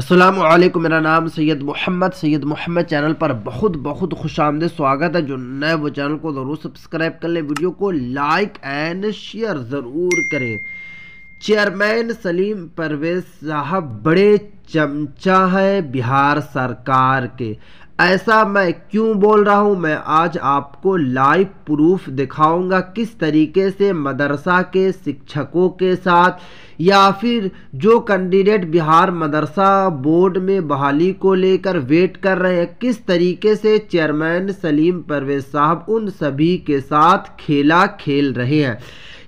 असलम मेरा नाम सैयद मोहम्मद सैयद मोहम्मद चैनल पर बहुत बहुत खुश आमदे स्वागत है जो नए वो चैनल को ज़रूर सब्सक्राइब कर लें वीडियो को लाइक एंड शेयर ज़रूर करें चेयरमैन सलीम परवेज साहब बड़े चमचा है बिहार सरकार के ऐसा मैं क्यों बोल रहा हूँ मैं आज आपको लाइव प्रूफ दिखाऊंगा किस तरीके से मदरसा के शिक्षकों के साथ या फिर जो कैंडिडेट बिहार मदरसा बोर्ड में बहाली को लेकर वेट कर रहे हैं किस तरीके से चेयरमैन सलीम परवेज साहब उन सभी के साथ खेला खेल रहे हैं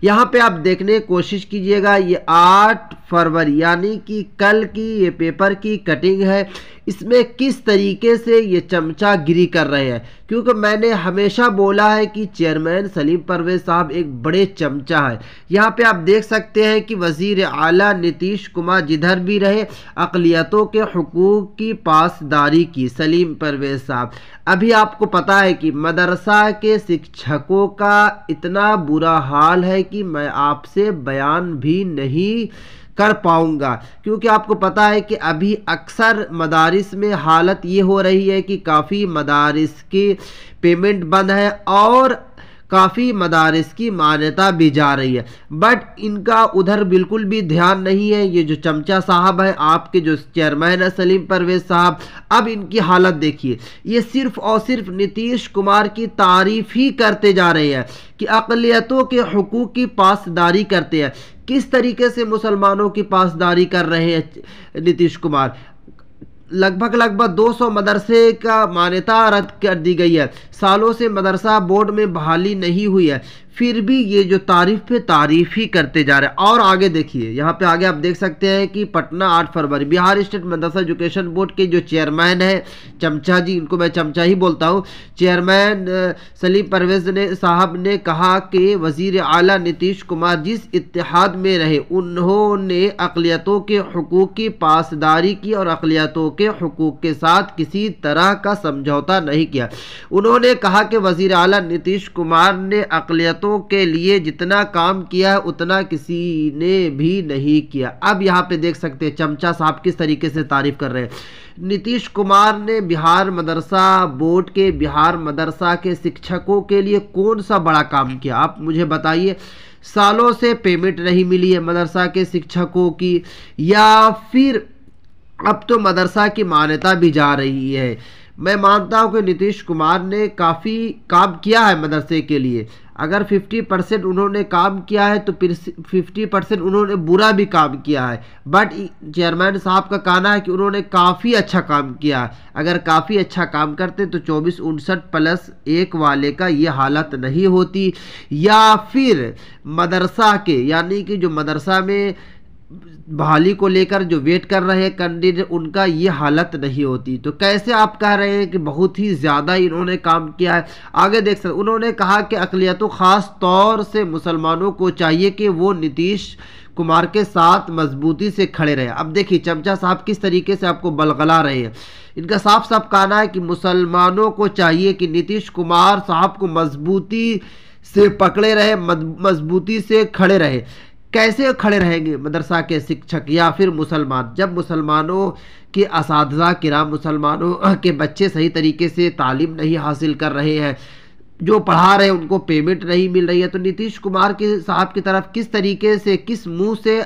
यहाँ पे आप देखने कोशिश कीजिएगा ये आठ फरवरी यानी कि कल की ये पेपर की कटिंग है इसमें किस तरीके से ये चमचा गिरी कर रहे हैं क्योंकि मैंने हमेशा बोला है कि चेयरमैन सलीम परवेज साहब एक बड़े चमचा हैं यहाँ पे आप देख सकते हैं कि वज़ी अला नीतीश कुमार जिधर भी रहे अकलीतों के हकूक़ की पासदारी की सलीम परवेज साहब अभी आपको पता है कि मदरसा के शिक्षकों का इतना बुरा हाल है कि मैं आपसे बयान भी नहीं कर पाऊंगा क्योंकि आपको पता है कि अभी अक्सर मदारिस में हालत ये हो रही है कि काफ़ी मदारस की पेमेंट बंद है और काफ़ी मदारस की मान्यता भी जा रही है बट इनका उधर बिल्कुल भी ध्यान नहीं है ये जो चमचा साहब हैं आपके जो चेयरमैन है सलीम परवेज साहब अब इनकी हालत देखिए ये सिर्फ और सिर्फ नीतीश कुमार की तारीफ ही करते जा रहे हैं कि अकलीतों के हकूक़ की पासदारी करते हैं किस तरीके से मुसलमानों की पासदारी कर रहे हैं नीतीश कुमार लगभग लगभग 200 मदरसे का मान्यता रद्द कर दी गई है सालों से मदरसा बोर्ड में बहाली नहीं हुई है फिर भी ये जो तारीफ पे तारीफ ही करते जा रहे हैं और आगे देखिए यहाँ पे आगे आप देख सकते हैं कि पटना आठ फरवरी Bihar state Madrasa education board के जो चेयरमैन है चमचा जी इनको मैं चमचा ही बोलता हूँ चेयरमैन सलीम परवेज ने साहब ने कहा कि वजीर अली नीतीश कुमार जिस इतिहाद में रहे उन्होंने अकलीतों के हकूक़ की पासदारी की और अकलीतों के हकूक़ के साथ किसी तरह का समझौता नहीं किया उन्होंने कहा कि वजीर अली नीतीश कुमार ने अकलीतों औरतों के लिए जितना काम किया है उतना किसी ने भी नहीं किया अब यहाँ पे देख सकते हैं चमचा साहब किस तरीके से तारीफ कर रहे हैं नीतीश कुमार ने बिहार मदरसा बोर्ड के बिहार मदरसा के शिक्षकों के लिए कौन सा बड़ा काम किया आप मुझे बताइए सालों से पेमेंट नहीं मिली है मदरसा के शिक्षकों की या फिर अब तो मदरसा की मान्यता भी जा रही है मैं मानता हूं कि नीतीश कुमार ने काफ़ी काम किया है मदरसे के लिए अगर 50 परसेंट उन्होंने काम किया है तो फिर 50 परसेंट उन्होंने बुरा भी काम किया है बट चेयरमैन साहब का कहना है कि उन्होंने काफ़ी अच्छा काम किया है अगर काफ़ी अच्छा काम करते तो चौबीस उनसठ प्लस एक वाले का ये हालत नहीं होती या फिर मदरसा के यानी कि जो मदरसा में बहाली को लेकर जो वेट कर रहे कैंडिडेट उनका ये हालत नहीं होती तो कैसे आप कह रहे हैं कि बहुत ही ज़्यादा इन्होंने काम किया है आगे देख सकते उन्होंने कहा कि अकलीतों ख़ास तौर से मुसलमानों को चाहिए कि वो नीतीश कुमार के साथ मजबूती से खड़े रहे अब देखिए चमचा साहब किस तरीके से आपको बलगला रहे हैं इनका साफ साफ कहना है कि मुसलमानों को चाहिए कि नीतीश कुमार साहब को मजबूती से पकड़े रहे मजबूती से खड़े रहे कैसे खड़े रहेंगे मदरसा के शिक्षक या फिर मुसलमान जब मुसलमानों के इस किराम मुसलमानों के बच्चे सही तरीके से तालीम नहीं हासिल कर रहे हैं जो पढ़ा रहे हैं उनको पेमेंट नहीं मिल रही है तो नीतीश कुमार के साहब की तरफ किस तरीके से किस मुंह से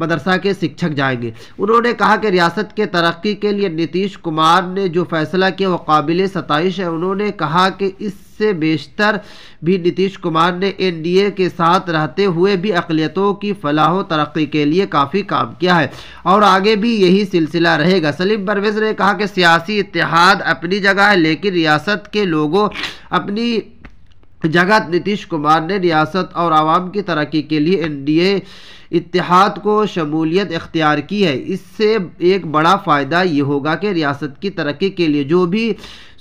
मदरसा के शिक्षक जाएंगे उन्होंने कहा कि रियासत के तरक्की के लिए नीतीश कुमार ने जो फैसला किया वो काबिल सतश है उन्होंने कहा कि इस इससे बेशतर भी नीतीश कुमार ने एनडीए के साथ रहते हुए भी अकलीतों की फलाह तरक्की के लिए काफ़ी काम किया है और आगे भी यही सिलसिला रहेगा सलीम परवेज ने कहा कि सियासी इतिहाद अपनी जगह है लेकिन रियासत के लोगों अपनी जगत नीतीश कुमार ने रियासत और आवाम की तरक्की के लिए एनडीए एतिहाद को शमूलियत इख्तियार की है इससे एक बड़ा फ़ायदा ये होगा कि रियासत की तरक्की के लिए जो भी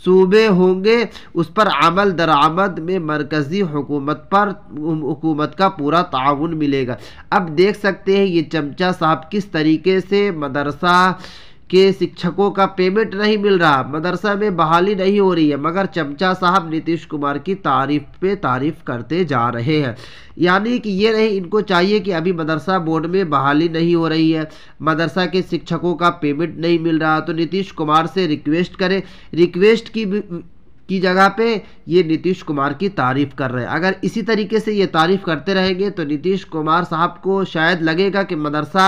सूबे होंगे उस पर अमल दरामद में मरकज़ी हुकूमत पर हुकूमत का पूरा ताउन मिलेगा अब देख सकते हैं ये चमचा साहब किस तरीके से मदरसा के शिक्षकों का पेमेंट नहीं मिल रहा मदरसा में बहाली नहीं हो रही है मगर चमचा साहब नीतीश कुमार की तारीफ पे तारीफ करते जा रहे हैं यानी कि ये नहीं इनको चाहिए कि अभी मदरसा बोर्ड में बहाली नहीं हो रही है मदरसा के शिक्षकों का पेमेंट नहीं मिल रहा तो नीतीश कुमार से रिक्वेस्ट करें रिक्वेस्ट की की जगह पे ये नीतीश कुमार की तारीफ़ कर रहे हैं अगर इसी तरीके से ये तारीफ़ करते रहेंगे तो नीतीश कुमार साहब को शायद लगेगा कि मदरसा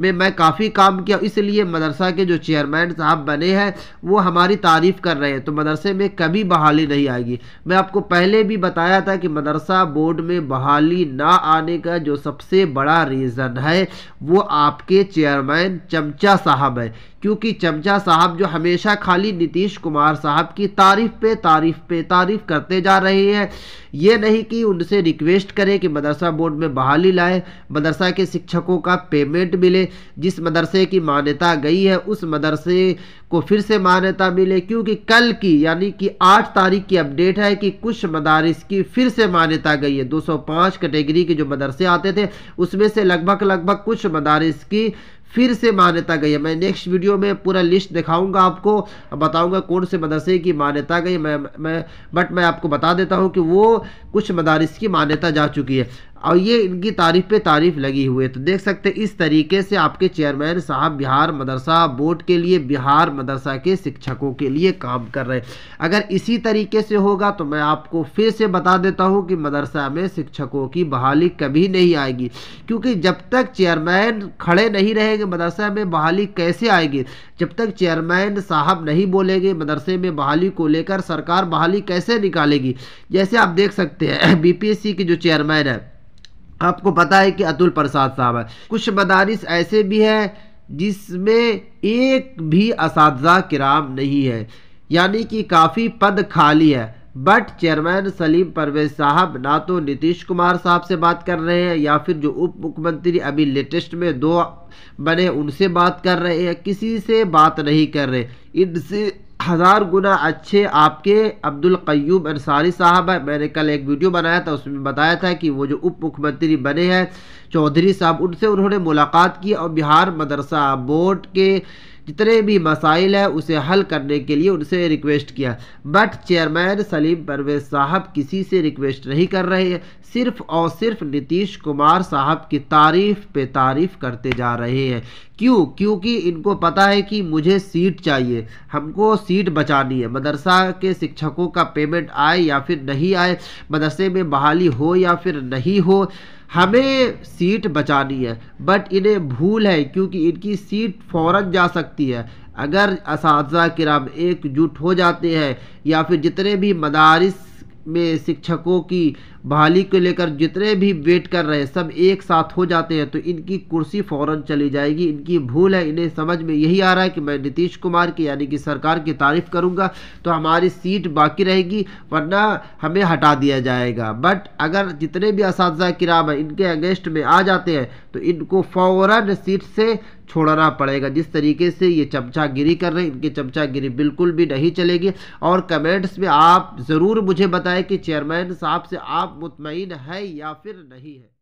में मैं काफ़ी काम किया इसलिए मदरसा के जो चेयरमैन साहब बने हैं वो हमारी तारीफ़ कर रहे हैं तो मदरसे में कभी बहाली नहीं आएगी मैं आपको पहले भी बताया था कि मदरसा बोर्ड में बहाली ना आने का जो सबसे बड़ा रीज़न है वो आपके चेयरमैन चमचा साहब है क्योंकि चमचा साहब जो हमेशा खाली नीतीश कुमार साहब की तारीफ पे तारीफ पे तारीफ करते जा रहे हैं ये नहीं कि उनसे रिक्वेस्ट करें कि मदरसा बोर्ड में बहाली लाए मदरसा के शिक्षकों का पेमेंट मिले जिस मदरसे की मान्यता गई है उस मदरसे को फिर से मान्यता मिले क्योंकि कल की यानी कि आठ तारीख की अपडेट है कि कुछ मदारस की फिर से मान्यता गई है दो कैटेगरी के जो मदरसे आते थे उसमें से लगभग लगभग कुछ मदारस की फिर से मान्यता गई है मैं नेक्स्ट वीडियो में पूरा लिस्ट दिखाऊंगा आपको बताऊंगा कौन से मदरसे की मान्यता गई मैं मैं बट मैं आपको बता देता हूँ कि वो कुछ मदारस की मान्यता जा चुकी है और ये इनकी तारीफ़ पे तारीफ़ लगी हुई है तो देख सकते हैं इस तरीके से आपके चेयरमैन साहब बिहार मदरसा बोर्ड के लिए बिहार मदरसा के शिक्षकों के लिए काम कर रहे हैं अगर इसी तरीके से होगा तो मैं आपको फिर से बता देता हूँ कि मदरसा में शिक्षकों की बहाली कभी नहीं आएगी क्योंकि जब तक चेयरमैन खड़े नहीं रहेंगे मदरसा में बहाली कैसे आएगी जब तक चेयरमैन साहब नहीं बोलेंगे मदरसे में बहाली को लेकर सरकार बहाली कैसे निकालेगी जैसे आप देख सकते हैं सी के जो चेयरमैन है आपको पता है कि अतुल प्रसाद साहब है कुछ मदारिस ऐसे भी हैं जिसमें एक भी इस कराम नहीं है यानी कि काफ़ी पद खाली है बट चेयरमैन सलीम परवेज साहब ना तो नीतीश कुमार साहब से बात कर रहे हैं या फिर जो उप मुख्यमंत्री अभी लेटेस्ट में दो बने उनसे बात कर रहे हैं किसी से बात नहीं कर रहे इनसे हज़ार गुना अच्छे आपके अब्दुल कयूब अंसारी साहब हैं मैंने कल एक वीडियो बनाया था उसमें बताया था कि वो जो उप मुख्यमंत्री बने हैं चौधरी साहब उनसे उन्होंने मुलाकात की और बिहार मदरसा बोर्ड के जितने भी मसाइल है उसे हल करने के लिए उनसे रिक्वेस्ट किया बट चेयरमैन सलीम परवेज साहब किसी से रिक्वेस्ट नहीं कर रहे हैं सिर्फ और सिर्फ नीतीश कुमार साहब की तारीफ पे तारीफ करते जा रहे हैं क्यों क्योंकि इनको पता है कि मुझे सीट चाहिए हमको सीट बचानी है मदरसा के शिक्षकों का पेमेंट आए या फिर नहीं आए मदरसे में बहाली हो या फिर नहीं हो हमें सीट बचानी है बट इन्हें भूल है क्योंकि इनकी सीट फ़ौर जा सकती है अगर इस कराम एकजुट हो जाते हैं या फिर जितने भी मदारस में शिक्षकों की बहाली को लेकर जितने भी वेट कर रहे हैं सब एक साथ हो जाते हैं तो इनकी कुर्सी फौरन चली जाएगी इनकी भूल है इन्हें समझ में यही आ रहा है कि मैं नीतीश कुमार की यानी कि सरकार की तारीफ़ करूँगा तो हमारी सीट बाकी रहेगी वरना हमें हटा दिया जाएगा बट अगर जितने भी इस किराम हैं इनके अगेंस्ट में आ जाते हैं तो इनको फ़ौरन सीट से छोड़ना पड़ेगा जिस तरीके से ये चमचागिरी कर रहे हैं इनकी चमचागिरी बिल्कुल भी नहीं चलेगी और कमेंट्स में आप ज़रूर मुझे बताएं कि चेयरमैन साहब से आप मुतमिन है या फिर नहीं है